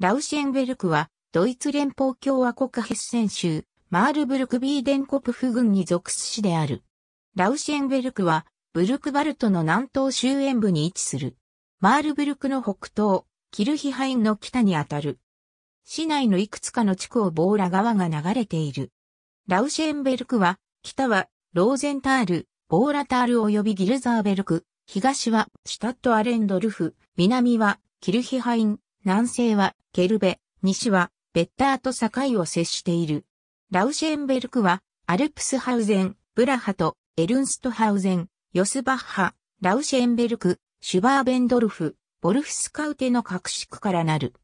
ラウシェンベルクは、ドイツ連邦共和国ヘッセン州、マールブルクビーデンコプフ郡に属す市である。ラウシェンベルクは、ブルクバルトの南東周辺部に位置する。マールブルクの北東、キルヒハインの北にあたる。市内のいくつかの地区をボーラ川が流れている。ラウシェンベルクは、北はローゼンタール、ボーラタール及びギルザーベルク、東はシュタットアレンドルフ、南はキルヒハイン、南西はケルベ、西はベッターと境を接している。ラウシェンベルクは、アルプスハウゼン、ブラハと、エルンストハウゼン、ヨスバッハ、ラウシェンベルク、シュバーベンドルフ、ボルフスカウテの格式からなる。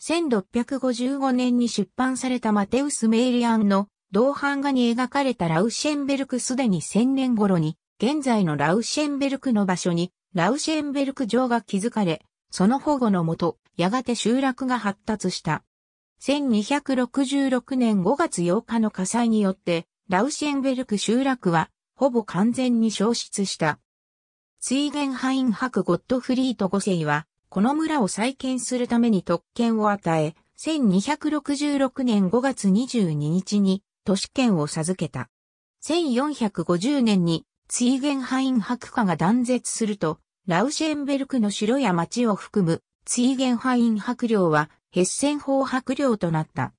1655年に出版されたマテウス・メイリアンの銅版画に描かれたラウシェンベルクすでに1000年頃に、現在のラウシェンベルクの場所に、ラウシェンベルク城が築かれ、その保護のもと、やがて集落が発達した。1266年5月8日の火災によって、ラウシェンベルク集落は、ほぼ完全に消失した。ツイゲンハイン博ゴッドフリート5世は、この村を再建するために特権を与え、1266年5月22日に都市圏を授けた。1450年にツイゲンハイン博家が断絶すると、ラウシェンベルクの城や町を含む追元派員・白領は、ヘッセン法白領となった。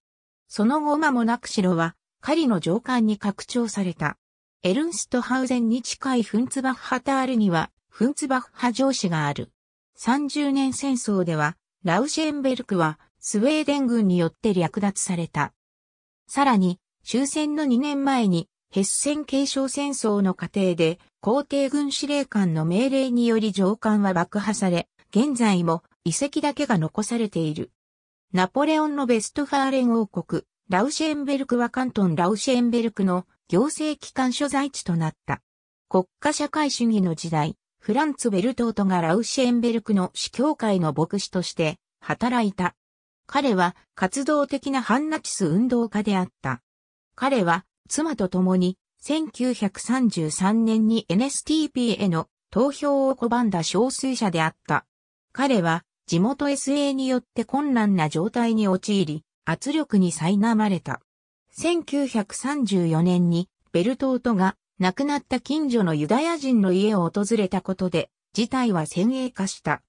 その後間もなく城は、狩りの上官に拡張された。エルンストハウゼンに近いフンツバッハタールには、フンツバッハ上司がある。30年戦争では、ラウシェンベルクは、スウェーデン軍によって略奪された。さらに、終戦の2年前に、ヘッセン継承戦争の過程で、皇帝軍司令官の命令により上官は爆破され、現在も遺跡だけが残されている。ナポレオンのベストファーレン王国、ラウシェンベルクはカントンラウシェンベルクの行政機関所在地となった。国家社会主義の時代、フランツ・ベルトートがラウシェンベルクの司教会の牧師として働いた。彼は活動的な反ナチス運動家であった。彼は妻と共に1933年に NSTP への投票を拒んだ少数者であった。彼は地元 SA によって困難な状態に陥り、圧力に苛まれた。1934年にベルトートが亡くなった近所のユダヤ人の家を訪れたことで、事態は先鋭化した。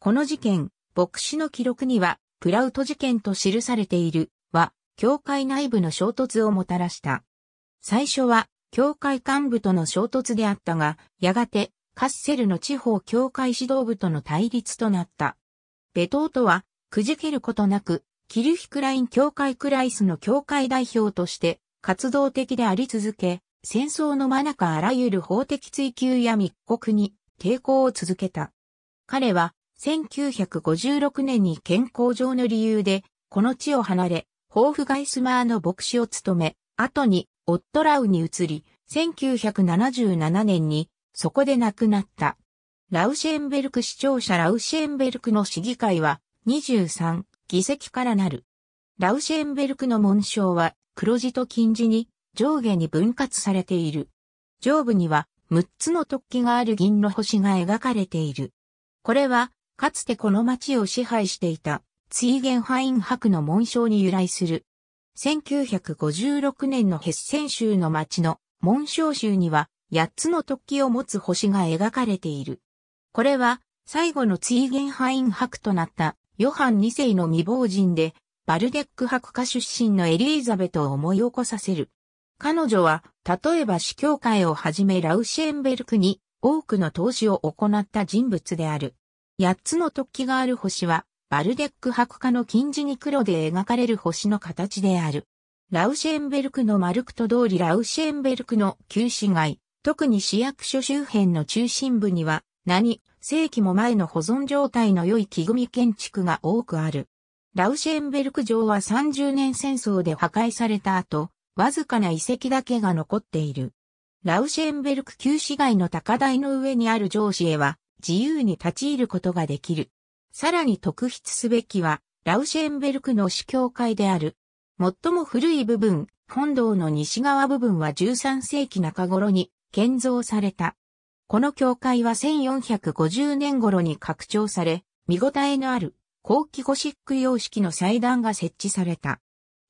この事件、牧師の記録には、プラウト事件と記されている、は、教会内部の衝突をもたらした。最初は、教会幹部との衝突であったが、やがて、カッセルの地方教会指導部との対立となった。ベトートは、くじけることなく、キルヒクライン教会クライスの教会代表として活動的であり続け、戦争の真中あらゆる法的追及や密告に抵抗を続けた。彼は1956年に健康上の理由でこの地を離れ、ホーフガイスマーの牧師を務め、後にオットラウに移り、1977年にそこで亡くなった。ラウシェンベルク市庁舎ラウシェンベルクの市議会は23議席からなる。ラウシェンベルクの紋章は黒字と金字に上下に分割されている。上部には6つの突起がある銀の星が描かれている。これはかつてこの町を支配していたツイゲンハイン博の紋章に由来する。1956年のヘッセン州の町の紋章州には8つの突起を持つ星が描かれている。これは最後のツィーゲンハインとなったヨハン2世の未亡人で、バルデック白家出身のエリーザベトを思い起こさせる。彼女は、例えば司教会をはじめラウシェンベルクに多くの投資を行った人物である。八つの突起がある星は、バルデック白家の金字に黒で描かれる星の形である。ラウシェンベルクのマルクト通りラウシェンベルクの旧市街、特に市役所周辺の中心部には、何、世紀も前の保存状態の良い木組建築が多くある。ラウシェンベルク城は30年戦争で破壊された後、わずかな遺跡だけが残っている。ラウシェンベルク旧市街の高台の上にある城市へは自由に立ち入ることができる。さらに特筆すべきは、ラウシェンベルクの市教会である。最も古い部分、本堂の西側部分は13世紀中頃に建造された。この教会は1450年頃に拡張され、見応えのある後期ゴシック様式の祭壇が設置された。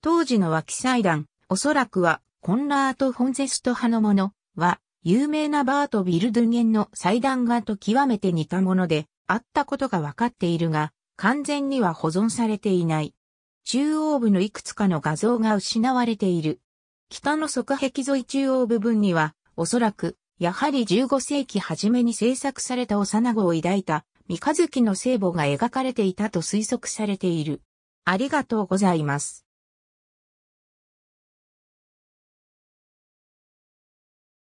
当時の脇祭壇、おそらくはコンラート・フォンゼスト派のものは、有名なバート・ビルドゥゲンの祭壇画と極めて似たもので、あったことがわかっているが、完全には保存されていない。中央部のいくつかの画像が失われている。北の側壁沿い中央部分には、おそらくやはり15世紀初めに制作された幼子を抱いた三日月の聖母が描かれていたと推測されている。ありがとうございます。